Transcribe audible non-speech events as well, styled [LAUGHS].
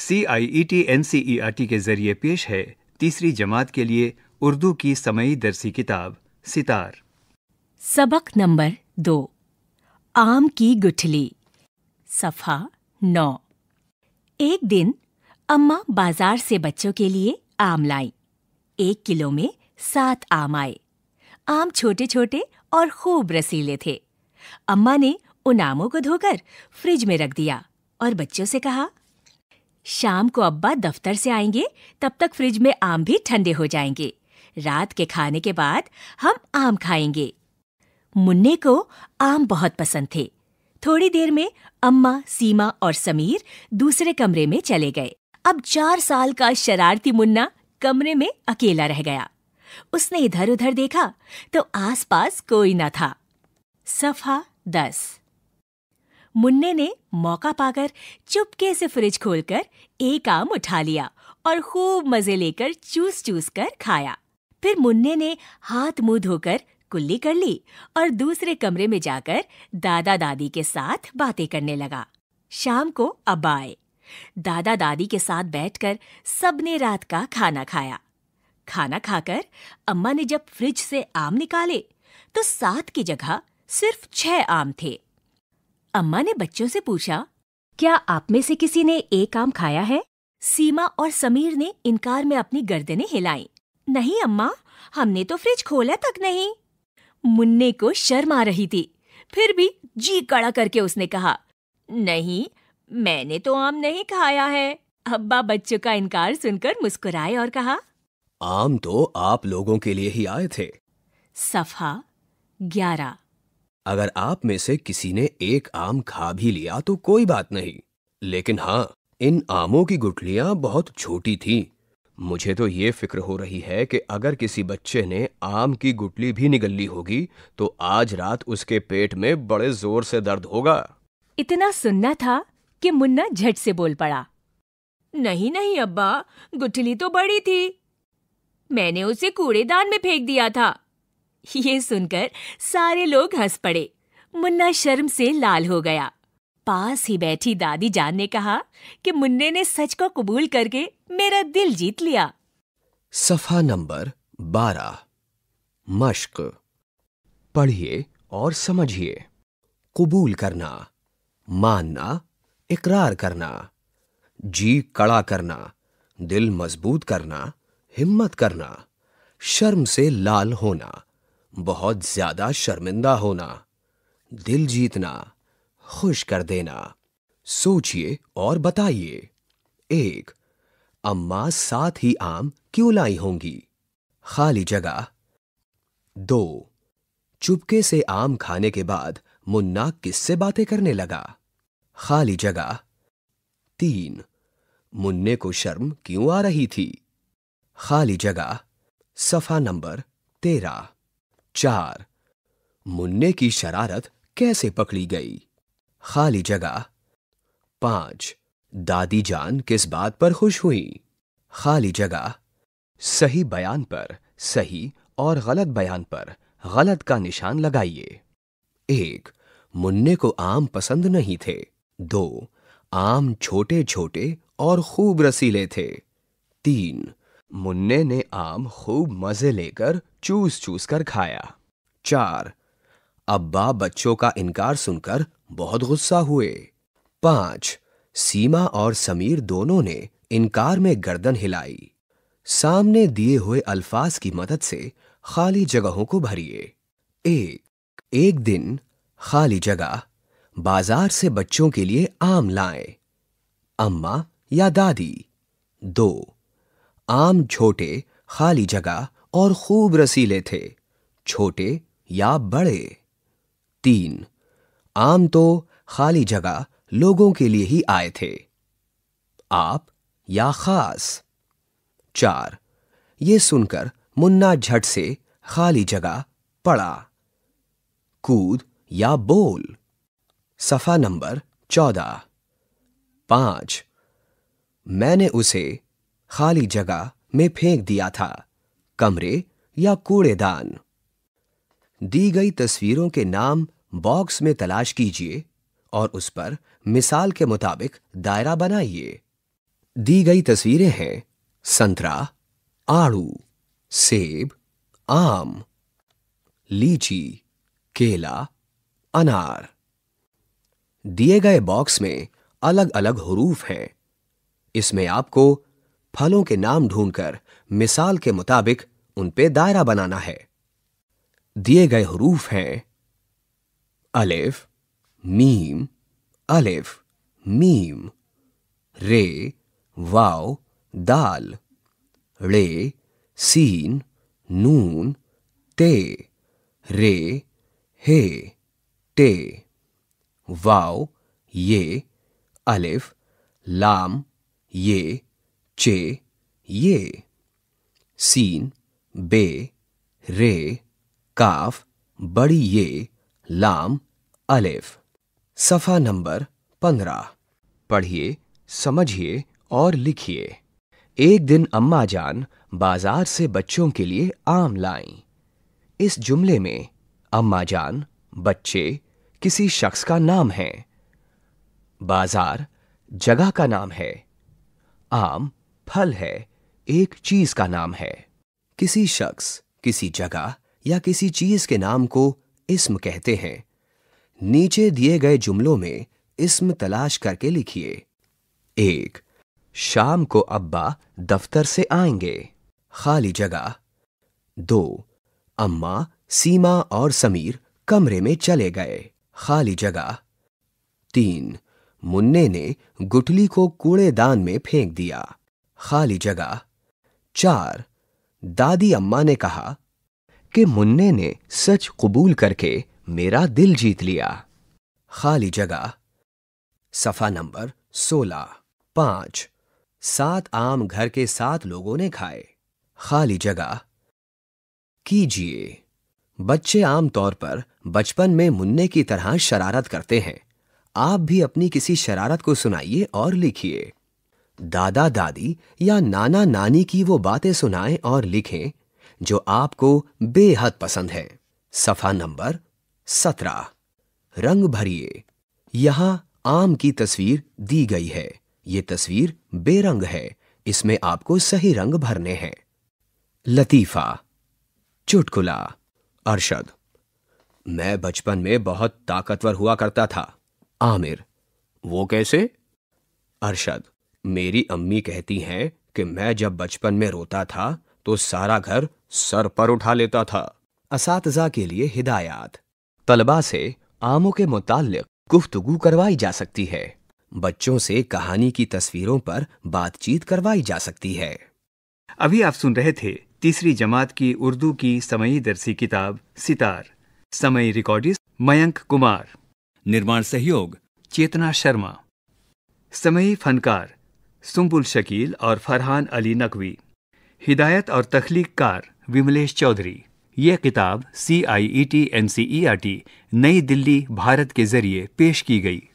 C I E T N C E R T के जरिए पेश है तीसरी जमात के लिए उर्दू की समयी दरसी किताब सितार सबक नंबर दो आम की गुठली सफ़ा नौ एक दिन अम्मा बाजार से बच्चों के लिए आम लाई एक किलो में सात आम आए आम छोटे छोटे और खूब रसीले थे अम्मा ने उन आमों को धोकर फ्रिज में रख दिया और बच्चों से कहा शाम को अब्बा दफ्तर से आएंगे तब तक फ्रिज में आम भी ठंडे हो जाएंगे रात के खाने के बाद हम आम खाएंगे मुन्ने को आम बहुत पसंद थे थोड़ी देर में अम्मा सीमा और समीर दूसरे कमरे में चले गए अब चार साल का शरारती मुन्ना कमरे में अकेला रह गया उसने इधर उधर देखा तो आसपास कोई न था सफा दस मुन्ने ने मौका पाकर चुपके से फ्रिज खोलकर एक आम उठा लिया और खूब मजे लेकर चूस चूस कर खाया फिर मुन्ने ने हाथ मुंह धोकर कुल्ली कर ली और दूसरे कमरे में जाकर दादा दादी के साथ बातें करने लगा शाम को अब्बा आए दादा दादी के साथ बैठकर सबने रात का खाना खाया खाना खाकर अम्मा ने जब फ्रिज से आम निकाले तो सात की जगह सिर्फ छह आम थे अम्मा ने बच्चों से पूछा क्या आप में से किसी ने एक आम खाया है सीमा और समीर ने इनकार में अपनी गर्दनें हिलाई नहीं अम्मा हमने तो फ्रिज खोला तक नहीं मुन्ने को शर्म आ रही थी फिर भी जी कड़ा करके उसने कहा नहीं मैंने तो आम नहीं खाया है अब्बा बच्चों का इनकार सुनकर मुस्कुराए और कहा आम तो आप लोगों के लिए ही आए थे सफा ग्यारह अगर आप में से किसी ने एक आम खा भी लिया तो कोई बात नहीं लेकिन हाँ इन आमों की गुठलियां बहुत छोटी थी मुझे तो ये फिक्र हो रही है कि अगर किसी बच्चे ने आम की गुटली भी निगल ली होगी तो आज रात उसके पेट में बड़े जोर से दर्द होगा इतना सुनना था कि मुन्ना झट से बोल पड़ा नहीं नहीं अब्बा गुठली तो बड़ी थी मैंने उसे कूड़ेदान में फेंक दिया था [LAUGHS] ये सुनकर सारे लोग हंस पड़े मुन्ना शर्म से लाल हो गया पास ही बैठी दादी जान ने कहा कि मुन्ने ने सच को कबूल करके मेरा दिल जीत लिया सफा नंबर बारह मश्क पढ़िए और समझिए कबूल करना मानना इकरार करना जी कड़ा करना दिल मजबूत करना हिम्मत करना शर्म से लाल होना बहुत ज्यादा शर्मिंदा होना दिल जीतना खुश कर देना सोचिए और बताइए एक अम्मा साथ ही आम क्यों लाई होंगी खाली जगह दो चुपके से आम खाने के बाद मुन्ना किससे बातें करने लगा खाली जगह तीन मुन्ने को शर्म क्यों आ रही थी खाली जगह सफा नंबर तेरह चार मुन्ने की शरारत कैसे पकड़ी गई खाली जगह पांच दादी जान किस बात पर खुश हुई खाली जगह सही बयान पर सही और गलत बयान पर गलत का निशान लगाइए एक मुन्ने को आम पसंद नहीं थे दो आम छोटे छोटे और खूब रसीले थे तीन मुन्ने ने आम खूब मजे लेकर चूस चूस कर खाया चार अब्बा बच्चों का इनकार सुनकर बहुत गुस्सा हुए पांच सीमा और समीर दोनों ने इनकार में गर्दन हिलाई सामने दिए हुए अल्फाज की मदद से खाली जगहों को भरिए एक एक दिन खाली जगह बाजार से बच्चों के लिए आम लाए अम्मा या दादी दो आम छोटे खाली जगह और खूब रसीले थे छोटे या बड़े तीन आम तो खाली जगह लोगों के लिए ही आए थे आप या खास चार ये सुनकर मुन्ना झट से खाली जगह पड़ा कूद या बोल सफा नंबर चौदह पांच मैंने उसे खाली जगह में फेंक दिया था कमरे या कूड़ेदान दी गई तस्वीरों के नाम बॉक्स में तलाश कीजिए और उस पर मिसाल के मुताबिक दायरा बनाइए दी गई तस्वीरें हैं संतरा आड़ू सेब आम लीची केला अनार दिए गए बॉक्स में अलग अलग हरूफ हैं इसमें आपको फलों के नाम ढूंढकर मिसाल के मुताबिक उन पे दायरा बनाना है दिए गए हरूफ हैं अलिफ मीम अलिफ मीम रे वाव दाल रे सीन नून ते रे हे टे वाव ये अलिफ लाम ये चे ये सीन बे रे काफ बड़ी ये लाम अलेफ सफ़ा नंबर पंद्रह पढ़िए समझिए और लिखिए एक दिन अम्मा जान बाजार से बच्चों के लिए आम लाई इस जुमले में अम्मा जान बच्चे किसी शख्स का नाम है बाजार जगह का नाम है आम फल है एक चीज का नाम है किसी शख्स किसी जगह या किसी चीज के नाम को इसम कहते हैं नीचे दिए गए जुमलों में इसम तलाश करके लिखिए एक शाम को अब्बा दफ्तर से आएंगे खाली जगह दो अम्मा सीमा और समीर कमरे में चले गए खाली जगह तीन मुन्ने ने गुटली को कूड़ेदान में फेंक दिया खाली जगह चार दादी अम्मा ने कहा कि मुन्ने ने सच कबूल करके मेरा दिल जीत लिया खाली जगह सफा नंबर सोलह पांच सात आम घर के सात लोगों ने खाए खाली जगह कीजिए बच्चे आमतौर पर बचपन में मुन्ने की तरह शरारत करते हैं आप भी अपनी किसी शरारत को सुनाइए और लिखिए दादा दादी या नाना नानी की वो बातें सुनाएं और लिखें जो आपको बेहद पसंद है सफा नंबर सत्रह रंग भरिए यहां आम की तस्वीर दी गई है ये तस्वीर बेरंग है इसमें आपको सही रंग भरने हैं लतीफा चुटकुला अरशद मैं बचपन में बहुत ताकतवर हुआ करता था आमिर वो कैसे अरशद मेरी अम्मी कहती हैं कि मैं जब बचपन में रोता था तो सारा घर सर पर उठा लेता था इसातजा के लिए हिदायत तलबा से आमों के मुतालिक गुफ्तगु करवाई जा सकती है बच्चों से कहानी की तस्वीरों पर बातचीत करवाई जा सकती है अभी आप सुन रहे थे तीसरी जमात की उर्दू की समयी दर्सी किताब सितार समय रिकॉर्डिस्ट मयंक कुमार निर्माण सहयोग चेतना शर्मा समयी फनकार सुम्बुल शकील और फरहान अली नकवी हिदायत और तख्लीकार विमलेश चौधरी यह किताब C I E T N C E R T New Delhi Bharat के जरिए पेश की गई